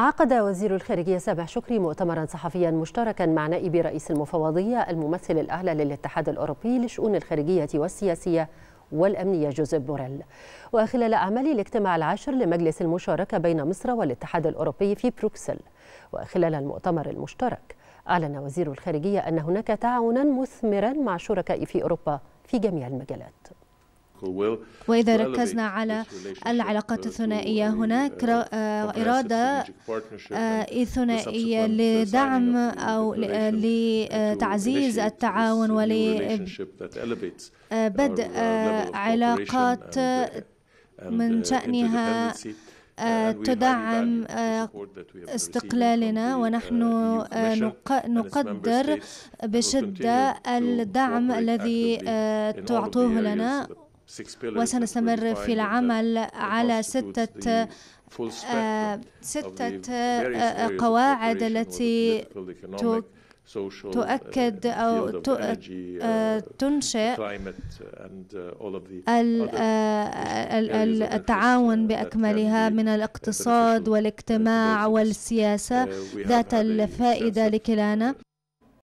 عقد وزير الخارجية سابع شكري مؤتمرا صحفيا مشتركا مع نائب رئيس المفوضية الممثل الأعلى للاتحاد الأوروبي لشؤون الخارجية والسياسية والأمنية جوزيف بوريل وخلال أعمال الاجتماع العاشر لمجلس المشاركة بين مصر والاتحاد الأوروبي في بروكسل وخلال المؤتمر المشترك أعلن وزير الخارجية أن هناك تعاونا مثمرا مع الشركاء في أوروبا في جميع المجالات وإذا ركزنا على العلاقات الثنائية هناك uh, آه، إرادة آه، ثنائية لدعم أو لتعزيز آه، التعاون ولبدء uh, علاقات uh, من شأنها تدعم استقلالنا ونحن نقدر بشدة الدعم الذي تعطوه لنا وسنستمر في العمل على ستة آه، ستة آه، آه، قواعد التي تؤكد أو uh, تنشئ uh, التعاون uh, بأكملها من الاقتصاد والاجتماع والسياسة ذات الفائدة لكلانا